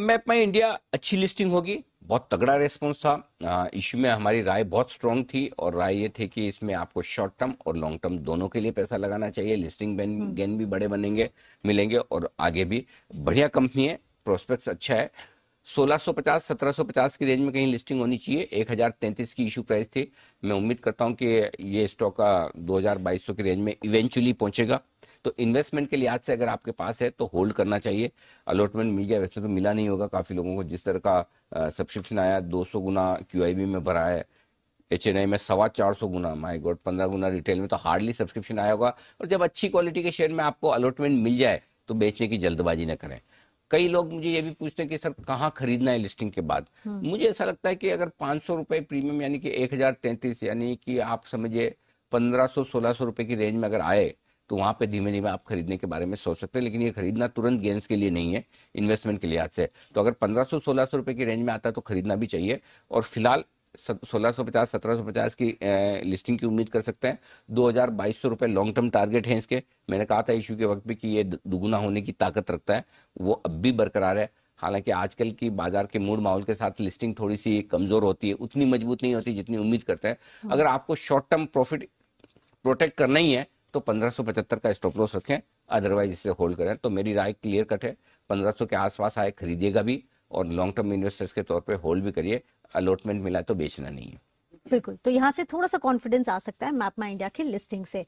Map My India अच्छी लिस्टिंग होगी बहुत तगड़ा रेस्पॉन्स था इश्यू में हमारी राय बहुत स्ट्रांग थी और राय ये थी कि इसमें आपको शॉर्ट टर्म और लॉन्ग टर्म दोनों के लिए पैसा लगाना चाहिए लिस्टिंग हम्म। गेन भी बड़े बनेंगे मिलेंगे और आगे भी बढ़िया कंपनी है प्रोस्पेक्ट अच्छा है 1650 1750 की रेंज में कहीं लिस्टिंग होनी चाहिए 1033 की इशू प्राइस थी मैं उम्मीद करता हूं कि ये स्टॉक का 2200 की रेंज में इवेंचुअली पहुंचेगा तो इन्वेस्टमेंट के लिहाज से अगर आपके पास है तो होल्ड करना चाहिए अलॉटमेंट मिल गया वैसे तो मिला नहीं होगा काफ़ी लोगों को जिस तरह का सब्सक्रिप्शन आया दो सौ गुना क्यू में भरा है एच एन आई में सवा चार सौ गुना माई गॉड पंद्रह गुना रिटेल में तो हार्डली सब्सक्रिप्शन आया होगा और जब अच्छी क्वालिटी के शेयर में आपको अलॉटमेंट मिल जाए तो बेचने की जल्दबाजी न करें कई लोग मुझे ये भी पूछते हैं कि सर कहाँ खरीदना है लिस्टिंग के बाद हम्म। मुझे ऐसा लगता है कि अगर पाँच सौ रुपये प्रीमियम यानी कि एक हजार तैंतीस यानी कि आप समझिए पंद्रह सौ सोलह सौ रुपये की रेंज में अगर आए तो वहाँ पे धीमे धीमे आप खरीदने के बारे में सोच सकते हैं लेकिन ये खरीदना तुरंत गेंस के लिए नहीं है इन्वेस्टमेंट के लिहाज से तो अगर पंद्रह सौ सोलह सौ रुपये की रेंज में आता है तो खरीदना भी चाहिए और फिलहाल सोलह सौ पचास सत्रह सौ पचास की लिस्टिंग की उम्मीद कर सकते हैं दो हज़ार बाईस सौ रुपये लॉन्ग टर्म टारगेट हैं इसके मैंने कहा था इशू के वक्त भी कि ये दुगुना होने की ताकत रखता है वो अब भी बरकरार है हालांकि आजकल की बाजार के मूड माहौल के साथ लिस्टिंग थोड़ी सी कमज़ोर होती है उतनी मजबूत नहीं होती जितनी उम्मीद करते हैं हाँ। अगर आपको शॉर्ट टर्म प्रॉफिट प्रोटेक्ट करना ही है तो पंद्रह का स्टॉप लॉस रखें अदरवाइज इसे होल्ड करें तो मेरी राय क्लियर कट है पंद्रह के आसपास आए खरीदिएगा भी और लॉन्ग टर्म इन्वेस्टर्स के तौर पर होल्ड भी करिए अलॉटमेंट मिला तो बेचना नहीं है बिल्कुल तो यहाँ से थोड़ा सा कॉन्फिडेंस आ सकता है मैप इंडिया की लिस्टिंग से